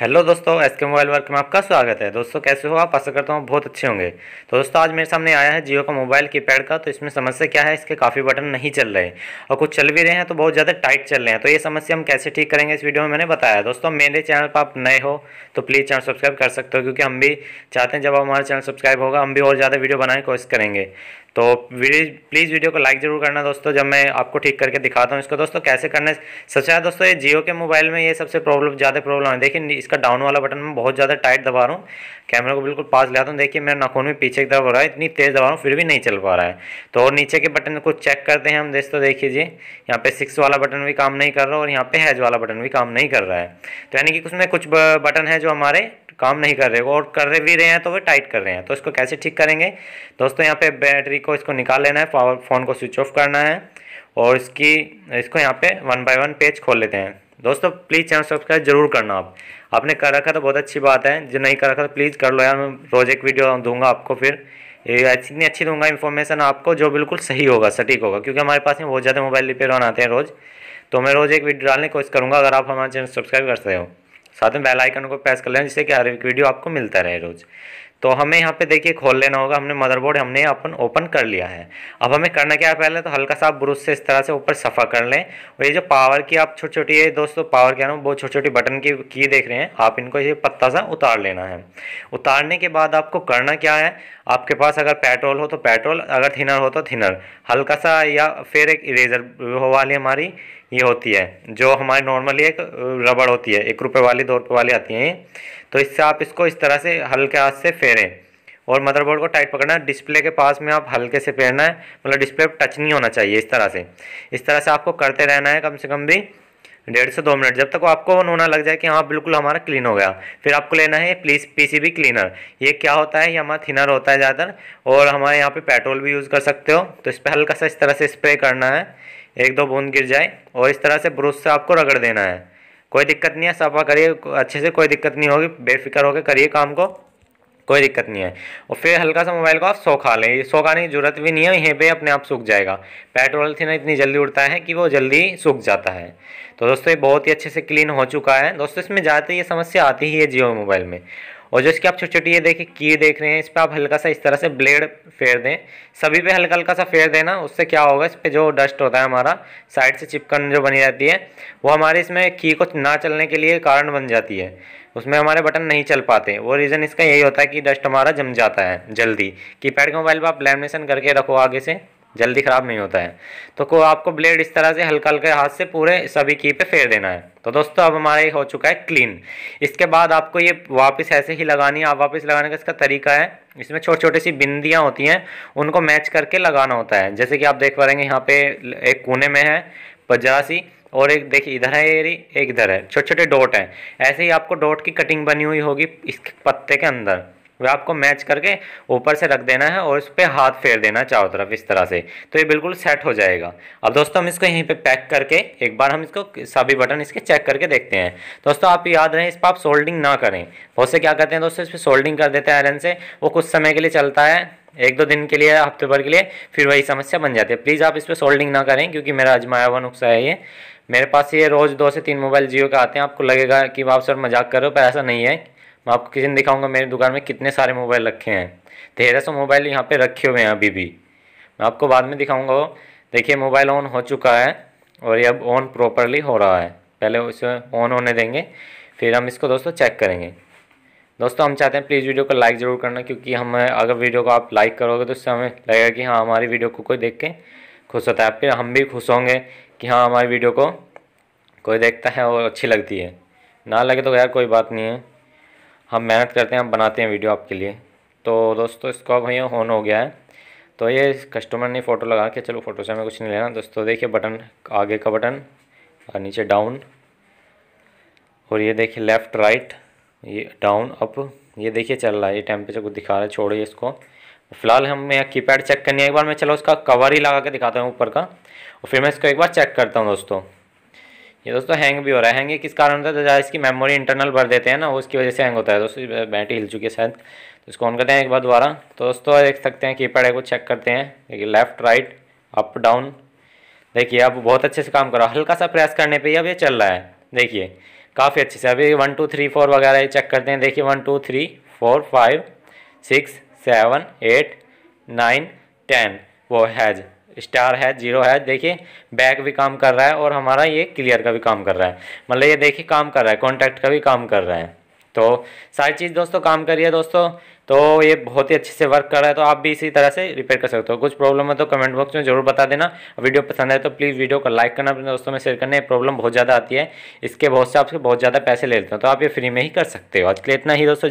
hello दोस्तों S के mobile work में आपका स्वागत है दोस्तों कैसे हो आप आशा करता हूँ बहुत अच्छे होंगे तो दोस्तों आज मेरे सामने आया है जियो का मोबाइल की पैड का तो इसमें समस्या क्या है इसके काफ़ी बटन नहीं चल रहे और कुछ चल भी रहे हैं तो बहुत ज़्यादा टाइट चल रहे हैं तो ये समस्या हम कैसे ठीक करेंगे इस वीडियो में मैंने बताया दोस्तों मेरे चैनल पर आप नए हो तो प्लीज़ चैनल सब्सक्राइब कर सकते हो क्योंकि हम भी चाहते हैं जब हमारा चैनल सब्सक्राइब होगा हम भी और ज़्यादा वीडियो बनाने की कोशिश करेंगे तो प्लीज़ वीडियो को लाइक ज़रूर करना दोस्तों जब मैं आपको ठीक करके दिखाता हूँ इसको दोस्तों कैसे करने सच ज़्यादा दोस्तों ये जियो के मोबाइल में ये सबसे प्रॉब्लम ज़्यादा प्रॉब्लम है देखिए इसका डाउन वाला बटन मैं बहुत ज़्यादा टाइट दबा रहा हूँ कैमरा को बिल्कुल पास ले आता हूँ देखिए मेरा नाखून भी पीछे की तरफ हो रहा है इतनी तेज़ दबा रहा हूँ फिर भी नहीं चल पा रहा है तो और नीचे के बटन को चेक करते हैं हम दोस्तों देखिए जी यहाँ पर सिक्स वाला बटन भी काम नहीं कर रहा और यहाँ पर हैज वाला बटन भी काम नहीं कर रहा है तो यानी कि उसमें कुछ बटन है जो हमारे काम नहीं कर रहे और कर भी रहे हैं तो वो टाइट कर रहे हैं तो इसको कैसे ठीक करेंगे दोस्तों यहाँ पे बैटरी को इसको निकाल लेना है पावर फ़ोन को स्विच ऑफ करना है और इसकी इसको यहाँ पे वन बाय वन पेज खोल लेते हैं दोस्तों प्लीज़ चैनल सब्सक्राइब जरूर करना आप आपने कर रखा तो बहुत अच्छी बात है जो नहीं कर रखा तो प्लीज़ कर लो यार मैं रोज़ एक वीडियो दूंगा आपको फिर इतनी अच्छी दूंगा इन्फॉर्मेशन आपको जो बिल्कुल सही होगा सटीक होगा क्योंकि हमारे पास में बहुत ज़्यादा मोबाइल रिपेयर ऑन आते हैं रोज़ तो मैं रोज़ एक वीडियो डालने की कोशिश करूँगा अगर आप हमारे चैनल सब्सक्राइब कर सकते हो साथ में बेल आइकन को प्रेस कर लेना जिससे कि हर एक वीडियो आपको मिलता रहे रोज़ तो हमें यहाँ पे देखिए खोल लेना होगा हमने मदरबोर्ड हमने अपन ओपन कर लिया है अब हमें करना क्या है पहले तो हल्का सा आप से इस तरह से ऊपर सफ़ा कर लें और ये जो पावर की आप छोटी छोटी ये दोस्तों पावर क्या ना बहुत छोटी छोटी बटन की की देख रहे हैं आप इनको ये पत्ता सा उतार लेना है उतारने के बाद आपको करना क्या है आपके पास अगर पेट्रोल हो तो पेट्रोल अगर थिनर हो तो थिनर हल्का सा या फिर एक इरेजर हो वाली हमारी ये होती है जो हमारी नॉर्मली एक रबड़ होती है एक रुपये वाली दो रुपये वाली आती है तो इससे आप इसको इस तरह से हल्के हाथ से फेरें और मदरबोर्ड को टाइट पकड़ना है डिस्प्ले के पास में आप हल्के से फेरना है मतलब डिस्प्ले टच नहीं होना चाहिए इस तरह से इस तरह से आपको करते रहना है कम से कम भी डेढ़ से दो मिनट जब तक आपको नोना लग जाए कि हाँ बिल्कुल हमारा क्लीन हो गया फिर आपको लेना है प्लीज पीसीबी क्लीनर ये क्या होता है ये हमारा थिनर होता है ज़्यादातर और हमारे यहाँ पे पेट्रोल भी यूज़ कर सकते हो तो इस पर हल्का सा इस तरह से स्प्रे करना है एक दो बूंद गिर जाए और इस तरह से ब्रश से आपको रगड़ देना है कोई दिक्कत नहीं है सफा करिए अच्छे से कोई दिक्कत नहीं होगी बेफिक्र होकर करिए काम को कोई दिक्कत नहीं है और फिर हल्का सा मोबाइल को आप सोखा लें सोखाने की जरूरत भी नहीं है यहीं पे अपने आप सूख जाएगा पेट्रोल थी ना इतनी जल्दी उड़ता है कि वो जल्दी सूख जाता है तो दोस्तों ये बहुत ही अच्छे से क्लीन हो चुका है दोस्तों इसमें जाते ये समस्या आती ही है जियो मोबाइल में और जो इसकी आप छोटी छोटी ये देखिए की देख रहे हैं इस पर आप हल्का सा इस तरह से ब्लेड फेर दें सभी पे हल्का हल्का सा फेर देना उससे क्या होगा इस पर जो डस्ट होता है हमारा साइड से चिपकन जो बनी रहती है वो हमारे इसमें की को ना चलने के लिए कारण बन जाती है उसमें हमारे बटन नहीं चल पाते वो रीज़न इसका यही होता है कि डस्ट हमारा जम जाता है जल्दी की के मोबाइल पर आप लैमिनेशन करके रखो आगे से जल्दी ख़राब नहीं होता है तो को आपको ब्लेड इस तरह से हल्का हल्के हाथ से पूरे सभी की पे फेर देना है तो दोस्तों अब हमारा ये हो चुका है क्लीन इसके बाद आपको ये वापस ऐसे ही लगानी है आप वापस लगाने का इसका तरीका है इसमें छोटी छोटी सी बिंदियाँ होती हैं उनको मैच करके लगाना होता है जैसे कि आप देख पा रहे हैं यहाँ पे एक कोने में है पजरा सी और एक देखिए इधर है एरी एक इधर है छोटे छोटे डॉट हैं ऐसे ही आपको डॉट की कटिंग बनी हुई होगी इस पत्ते के अंदर वह आपको मैच करके ऊपर से रख देना है और इस पर हाथ फेर देना चारों तरफ इस तरह से तो ये बिल्कुल सेट हो जाएगा अब दोस्तों हम इसको यहीं पे पैक करके एक बार हम इसको सभी बटन इसके चेक करके देखते हैं दोस्तों आप याद रहे इस पर आप सोल्डिंग ना करें बहुत से क्या करते हैं दोस्तों इस पर सोल्डिंग कर देते हैं आयरन से वो कुछ समय के लिए चलता है एक दो दिन के लिए हफ्ते भर के लिए फिर वही समस्या बन जाती है प्लीज़ आप इस पर सोल्डिंग ना करें क्योंकि मेरा अजमाया हुआ नुस्खा है ये मेरे पास ये रोज़ दो से तीन मोबाइल जियो के आते हैं आपको लगेगा कि आप सर मजाक करो पर ऐसा नहीं है मैं आपको किसी दिन दिखाऊंगा मेरी दुकान में कितने सारे मोबाइल रखे हैं तेरह सौ मोबाइल यहाँ पे रखे हुए हैं अभी भी मैं आपको बाद में दिखाऊंगा देखिए मोबाइल ऑन हो चुका है और ये अब ऑन प्रॉपरली हो रहा है पहले उसे ऑन होने देंगे फिर हम इसको दोस्तों चेक करेंगे दोस्तों हम चाहते हैं प्लीज़ वीडियो को लाइक ज़रूर करना क्योंकि हम अगर वीडियो को आप लाइक करोगे तो उससे हमें लगेगा कि हाँ हमारी वीडियो को कोई देख के खुश होता है फिर हम भी खुश होंगे कि हाँ हमारी वीडियो को कोई देखता है और अच्छी लगती है ना लगे तो यार कोई बात नहीं है हम मेहनत करते हैं हम बनाते हैं वीडियो आपके लिए तो दोस्तों इसको भैया ऑन हो गया है तो ये कस्टमर ने फ़ोटो लगा के चलो फ़ोटो से हमें कुछ नहीं लेना दोस्तों देखिए बटन आगे का बटन और नीचे डाउन और ये देखिए लेफ़्ट राइट ये डाउन अप ये देखिए चल रहा है ये टेम्परेचर को दिखा रहा है छोड़िए इसको फ़िलहाल हम यहाँ कीपैड चेक करनी है एक बार मैं चलो उसका कवर ही लगा के दिखाता हूँ ऊपर का और फिर मैं इसको एक बार चेक करता हूँ दोस्तों ये दोस्तों हैंग भी हो रहा है हैंग ये किस कारण होता है तो ज़्यादा इसकी मेमोरी इंटरनल भर देते हैं ना उसकी वजह से हैंग होता है दोस्तों बैटरी हिल चुकी है शायद तो इसको ऑन करते हैं एक बार दोबारा तो दोस्तों देख सकते हैं कीपैड है को चेक करते हैं देखिए लेफ्ट राइट अप डाउन देखिए अब बहुत अच्छे से काम कर रहा है हल्का सा प्रेस करने पर ही अब ये चल रहा है देखिए काफ़ी अच्छे से अभी वन टू थ्री फोर वगैरह ये चेक करते हैं देखिए one two three four five six seven eight nine ten वो हैज़ स्टार है जीरो है देखिए बैक भी काम कर रहा है और हमारा ये क्लियर का भी काम कर रहा है मतलब ये देखिए काम कर रहा है कॉन्टैक्ट का भी काम कर रहा है तो सारी चीज़ दोस्तों काम करिए दोस्तों तो ये बहुत ही अच्छे से वर्क कर रहा है तो आप भी इसी तरह से रिपेयर कर सकते हो कुछ प्रॉब्लम है तो कमेंट बॉक्स में जरूर बता देना वीडियो पसंद आए तो प्लीज़ वीडियो को लाइक करना अपने दोस्तों में शेयर करना ये प्रॉब्लम बहुत ज़्यादा आती है इसके बहुत से आपसे बहुत ज़्यादा पैसे ले लेते हैं तो आप ये फ्री में ही कर सकते हो आज के लिए इतना ही दोस्तों